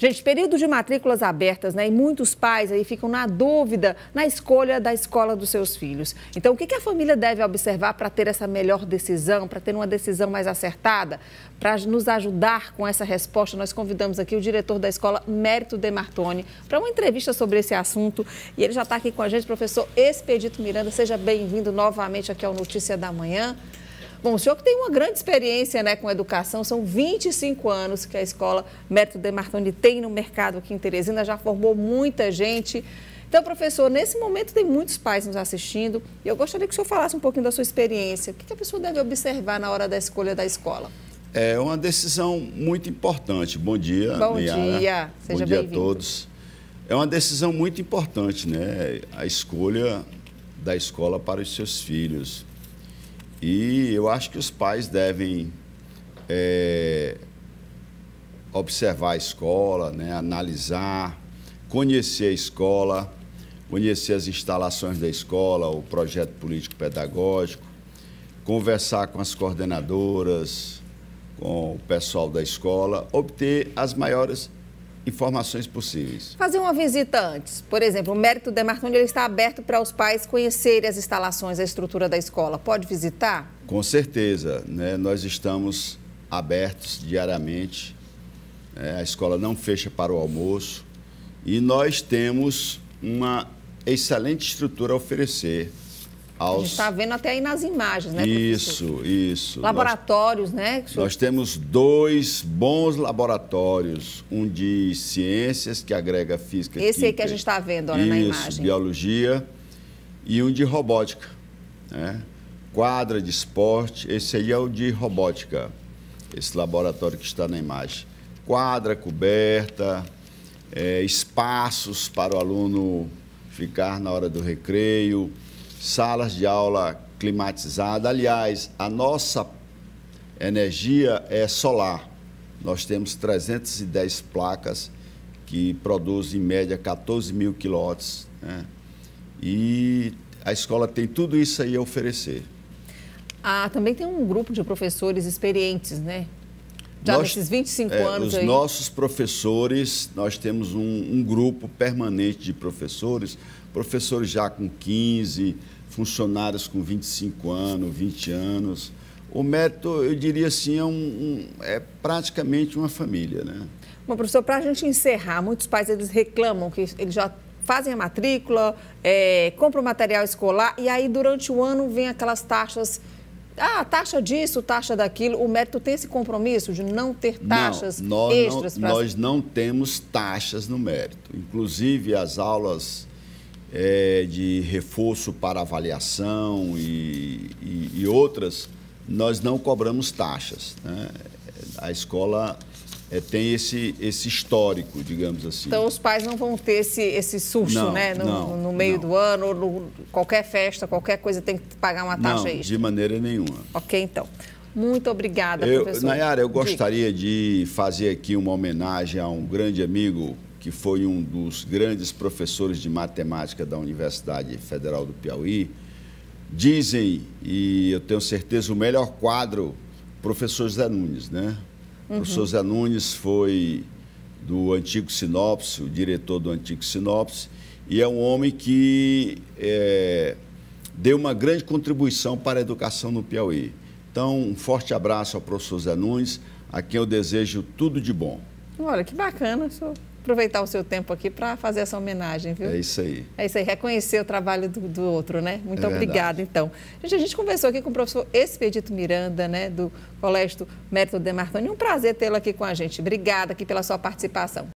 Gente, período de matrículas abertas, né? E muitos pais aí ficam na dúvida na escolha da escola dos seus filhos. Então, o que, a família deve observar para ter essa melhor decisão, para ter uma decisão mais acertada? Para nos ajudar com essa resposta, nós convidamos aqui o diretor da escola, Mérito Demartoni, para uma entrevista sobre esse assunto. E ele já está aqui com a gente, professor Expedito Miranda. Seja bem-vindo novamente aqui ao Notícia da Manhã. Bom, o senhor que tem uma grande experiência né, com educação, são 25 anos que a escola Método de Martoni tem no mercado aqui em Teresina, já formou muita gente. Então, professor, nesse momento tem muitos pais nos assistindo e eu gostaria que o senhor falasse um pouquinho da sua experiência. O que a pessoa deve observar na hora da escolha da escola? É uma decisão muito importante. Bom dia, Bom Niara. dia, seja Bom dia a todos. É uma decisão muito importante, né? A escolha da escola para os seus filhos. E eu acho que os pais devem é, observar a escola, né, analisar, conhecer a escola, conhecer as instalações da escola, o projeto político-pedagógico, conversar com as coordenadoras, com o pessoal da escola, obter as maiores informações possíveis. Fazer uma visita antes, por exemplo, o mérito Demartoni ele está aberto para os pais conhecerem as instalações, a estrutura da escola. Pode visitar? Com certeza, né? Nós estamos abertos diariamente. Né? A escola não fecha para o almoço e nós temos uma excelente estrutura a oferecer. Aos... A gente está vendo até aí nas imagens, né? Isso, professor? isso. Laboratórios, nós, né? Nós temos dois bons laboratórios, um de ciências, que agrega física. Esse química, aí que a gente está vendo, olha, isso, na imagem. Biologia, e um de robótica. Né? Quadra de esporte, esse aí é o de robótica, esse laboratório que está na imagem. Quadra coberta, é, espaços para o aluno ficar na hora do recreio salas de aula climatizada. Aliás, a nossa energia é solar. Nós temos 310 placas que produzem em média 14 mil quilowatts. Né? E a escola tem tudo isso aí a oferecer. Ah, também tem um grupo de professores experientes, né? Já nós, nesses 25 é, anos. Os aí... nossos professores, nós temos um, um grupo permanente de professores, professores já com 15, funcionários com 25 anos, 20 anos. O mérito, eu diria assim, é, um, um, é praticamente uma família, né? Bom, professor, para a gente encerrar, muitos pais eles reclamam que eles já fazem a matrícula, é, compram o material escolar e aí durante o ano vem aquelas taxas ah, taxa disso, taxa daquilo. O mérito tem esse compromisso de não ter taxas não, nós extras? Não, pra... Nós não temos taxas no mérito. Inclusive, as aulas é, de reforço para avaliação e, e, e outras, nós não cobramos taxas. Né? A escola é, tem esse, esse histórico, digamos assim. Então, os pais não vão ter esse, esse susto, não, né? No, não, no meio não. do ano, ou no, qualquer festa, qualquer coisa tem que pagar uma taxa não, de maneira nenhuma. Ok, então. Muito obrigada, eu, professor. Nayara, eu gostaria de fazer aqui uma homenagem a um grande amigo que foi um dos grandes professores de matemática da Universidade Federal do Piauí. Dizem, e eu tenho certeza, o melhor quadro, professor José Nunes, né? Uhum. O professor Zé Nunes foi do antigo Sinopse, o diretor do antigo Sinopse, e é um homem que é, deu uma grande contribuição para a educação no Piauí. Então, um forte abraço ao professor Zé Nunes, a quem eu desejo tudo de bom. Olha, que bacana. Senhor aproveitar o seu tempo aqui para fazer essa homenagem, viu? É isso aí. É isso aí, reconhecer o trabalho do, do outro, né? Muito é obrigada, então. Gente, a gente conversou aqui com o professor Expedito Miranda, né, do Colégio do Mérito de Martoni. Um prazer tê-lo aqui com a gente. Obrigada aqui pela sua participação.